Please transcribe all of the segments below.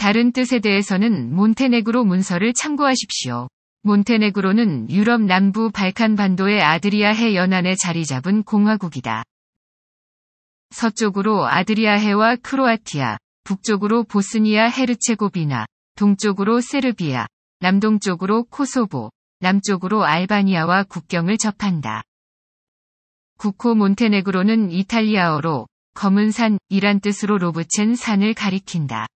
다른 뜻에 대해서는 몬테네그로 문서를 참고하십시오. 몬테네그로는 유럽 남부 발칸 반도의 아드리아해 연안에 자리 잡은 공화국이다. 서쪽으로 아드리아해와 크로아티아, 북쪽으로 보스니아 헤르체고비나, 동쪽으로 세르비아, 남동쪽으로 코소보, 남쪽으로 알바니아와 국경을 접한다. 국호 몬테네그로는 이탈리아어로 검은 산이란 뜻으로 로브첸 산을 가리킨다.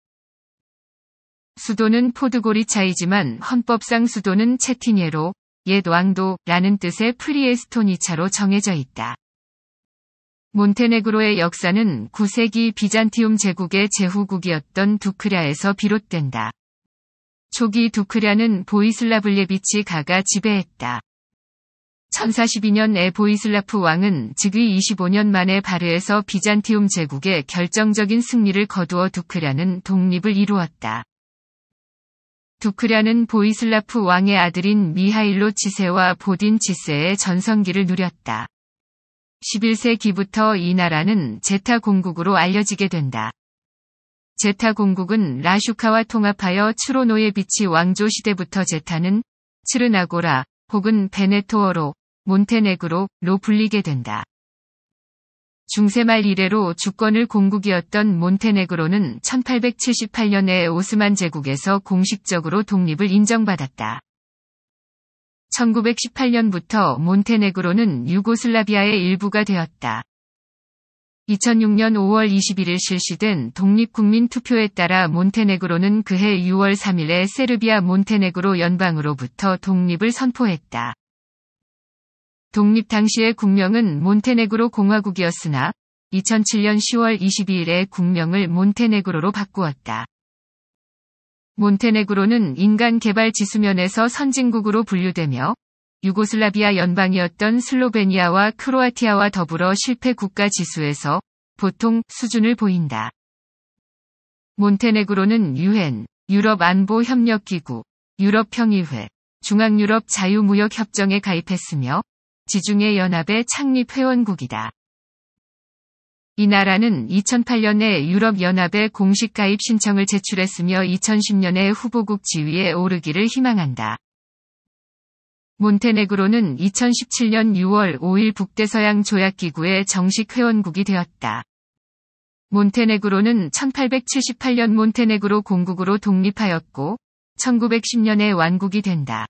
수도는 포드고리차이지만 헌법상 수도는 채티니에로옛 왕도라는 뜻의 프리에스토니차로 정해져 있다. 몬테네그로의 역사는 9세기 비잔티움 제국의 제후국이었던 두크랴에서 비롯된다. 초기 두크랴는 보이슬라블레비치 가가 지배했다. 1042년에 보이슬라프 왕은 즉위 25년 만에 바르에서 비잔티움 제국의 결정적인 승리를 거두어 두크랴는 독립을 이루었다. 두크랴는 보이슬라프 왕의 아들인 미하일로 지세와 보딘 지세의 전성기를 누렸다. 11세기부터 이 나라는 제타 공국으로 알려지게 된다. 제타 공국은 라슈카와 통합하여 추로노의 비치 왕조 시대부터 제타는 츠르나고라 혹은 베네토어로 몬테네그로로 불리게 된다. 중세말 이래로 주권을 공국이었던 몬테네그로는 1878년에 오스만 제국에서 공식적으로 독립을 인정받았다. 1918년부터 몬테네그로는 유고슬라비아의 일부가 되었다. 2006년 5월 21일 실시된 독립국민 투표에 따라 몬테네그로는 그해 6월 3일에 세르비아 몬테네그로 연방으로부터 독립을 선포했다. 독립 당시의 국명은 몬테네그로 공화국이었으나 2007년 10월 22일에 국명을 몬테네그로로 바꾸었다. 몬테네그로는 인간 개발 지수면에서 선진국으로 분류되며 유고슬라비아 연방이었던 슬로베니아와 크로아티아와 더불어 실패 국가 지수에서 보통 수준을 보인다. 몬테네그로는 유엔, 유럽 안보 협력 기구, 유럽 평의회, 중앙유럽 자유무역 협정에 가입했으며 지중해 연합의 창립 회원국이다. 이 나라는 2008년에 유럽연합에 공식 가입 신청을 제출했으며 2010년에 후보국 지위에 오르기를 희망한다. 몬테네그로는 2017년 6월 5일 북대서양 조약기구의 정식 회원국이 되었다. 몬테네그로는 1878년 몬테네그로 공국으로 독립하였고, 1910년에 완국이 된다.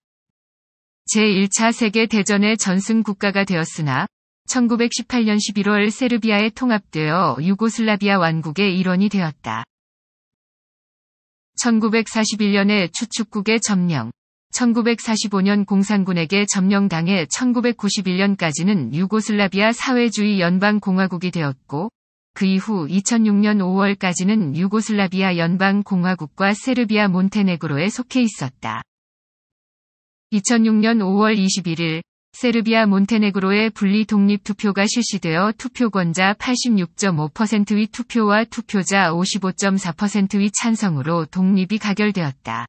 제1차 세계대전의 전승 국가가 되었으나 1918년 11월 세르비아에 통합되어 유고슬라비아 왕국의 일원이 되었다. 1941년에 추축국의 점령, 1945년 공산군에게 점령당해 1991년까지는 유고슬라비아 사회주의 연방공화국이 되었고, 그 이후 2006년 5월까지는 유고슬라비아 연방공화국과 세르비아 몬테네그로에 속해 있었다. 2006년 5월 21일 세르비아 몬테네그로의 분리 독립 투표가 실시되어 투표권자 86.5%의 투표와 투표자 55.4%의 찬성으로 독립이 가결되었다.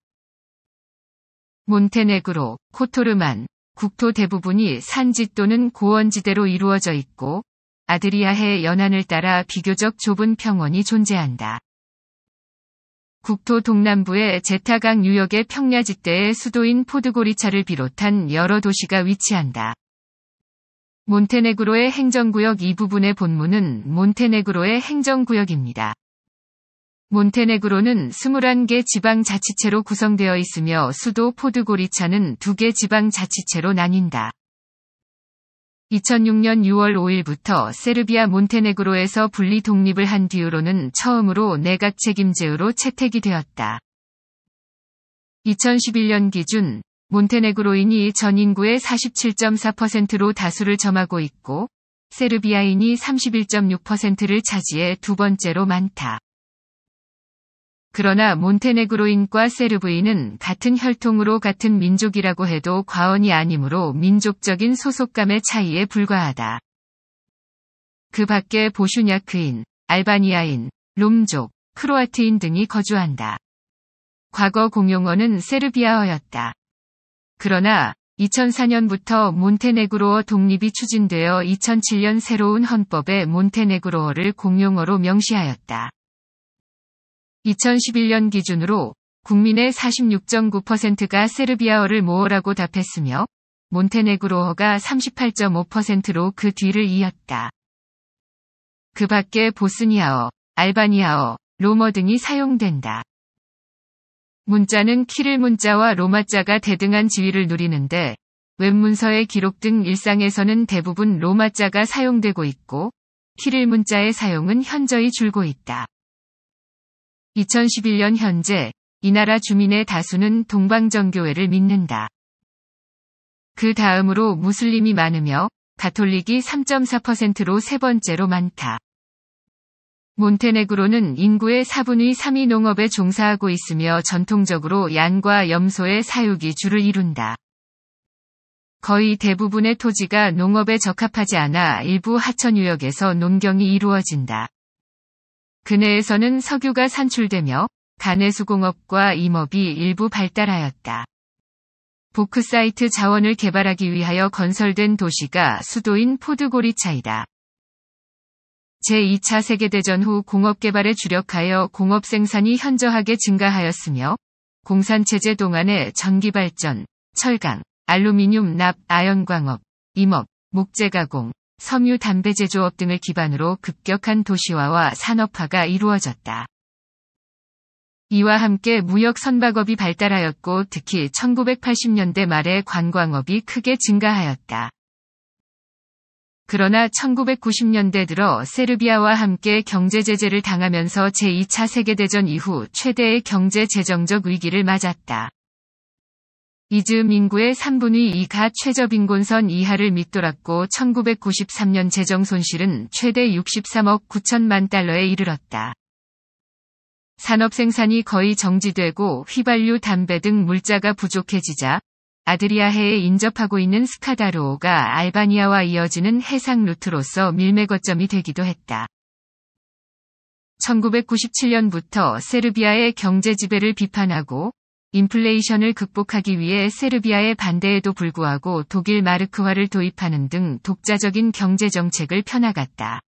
몬테네그로, 코토르만, 국토 대부분이 산지 또는 고원지대로 이루어져 있고 아드리아해 연안을 따라 비교적 좁은 평원이 존재한다. 국토 동남부의 제타강 유역의 평야지대의 수도인 포드고리차를 비롯한 여러 도시가 위치한다. 몬테네그로의 행정구역 이 부분의 본문은 몬테네그로의 행정구역입니다. 몬테네그로는 21개 지방자치체로 구성되어 있으며 수도 포드고리차는 2개 지방자치체로 나뉜다. 2006년 6월 5일부터 세르비아 몬테네그로에서 분리 독립을 한 뒤로는 처음으로 내각 책임제으로 채택이 되었다. 2011년 기준 몬테네그로인이 전 인구의 47.4%로 다수를 점하고 있고 세르비아인이 31.6%를 차지해 두 번째로 많다. 그러나 몬테네그로인과 세르브인은 같은 혈통으로 같은 민족이라고 해도 과언이 아니므로 민족적인 소속감의 차이에 불과하다. 그 밖에 보슈냐크인, 알바니아인, 롬족, 크로아트인 등이 거주한다. 과거 공용어는 세르비아어였다. 그러나 2004년부터 몬테네그로어 독립이 추진되어 2007년 새로운 헌법에 몬테네그로어를 공용어로 명시하였다. 2011년 기준으로 국민의 46.9%가 세르비아어를 모어라고 답했으며 몬테네그로어가 38.5%로 그 뒤를 이었다. 그 밖에 보스니아어, 알바니아어, 로머 등이 사용된다. 문자는 키를 문자와 로마자가 대등한 지위를 누리는데 웹문서의 기록 등 일상에서는 대부분 로마자가 사용되고 있고 키를 문자의 사용은 현저히 줄고 있다. 2011년 현재 이 나라 주민의 다수는 동방정교회를 믿는다. 그 다음으로 무슬림이 많으며 가톨릭이 3.4%로 세 번째로 많다. 몬테네그로는 인구의 4분의 3이 농업에 종사하고 있으며 전통적으로 양과 염소의 사육이 주를 이룬다. 거의 대부분의 토지가 농업에 적합하지 않아 일부 하천 유역에서 농경이 이루어진다. 근해에서는 석유가 산출되며 가내수공업과 임업이 일부 발달하였다. 보크사이트 자원을 개발하기 위하여 건설된 도시가 수도인 포드고리차이다. 제2차 세계대전 후 공업 개발에 주력하여 공업 생산이 현저하게 증가하였으며 공산체제 동안에 전기발전, 철강, 알루미늄 납 아연광업, 임업, 목재가공, 섬유 담배 제조업 등을 기반으로 급격한 도시화와 산업화가 이루어졌다. 이와 함께 무역 선박업이 발달하였고 특히 1980년대 말에 관광업이 크게 증가하였다. 그러나 1990년대 들어 세르비아와 함께 경제 제재를 당하면서 제2차 세계대전 이후 최대의 경제 재정적 위기를 맞았다. 이즈 인구의 3분위이가 최저빈곤선 이하를 밑돌았고 1993년 재정 손실은 최대 63억 9천만 달러에 이르렀다. 산업 생산이 거의 정지되고 휘발유 담배 등 물자가 부족해지자 아드리아해에 인접하고 있는 스카다로오가 알바니아와 이어지는 해상 루트로서 밀매거점이 되기도 했다. 1997년부터 세르비아의 경제 지배를 비판하고 인플레이션을 극복하기 위해 세르비아의 반대에도 불구하고 독일 마르크화를 도입하는 등 독자적인 경제 정책을 펴나갔다.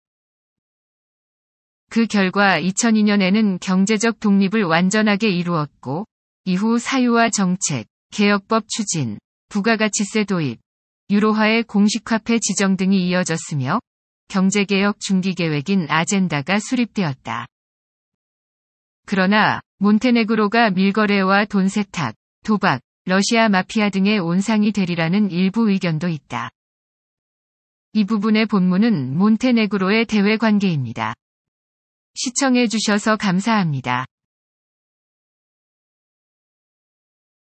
그 결과 2002년에는 경제적 독립을 완전하게 이루었고, 이후 사유화 정책, 개혁법 추진, 부가가치세 도입, 유로화의 공식화폐 지정 등이 이어졌으며, 경제개혁 중기계획인 아젠다가 수립되었다. 그러나 몬테네그로가 밀거래와 돈 세탁, 도박, 러시아 마피아 등의 온상이 되리라는 일부 의견도 있다. 이 부분의 본문은 몬테네그로의 대외 관계입니다. 시청해 주셔서 감사합니다.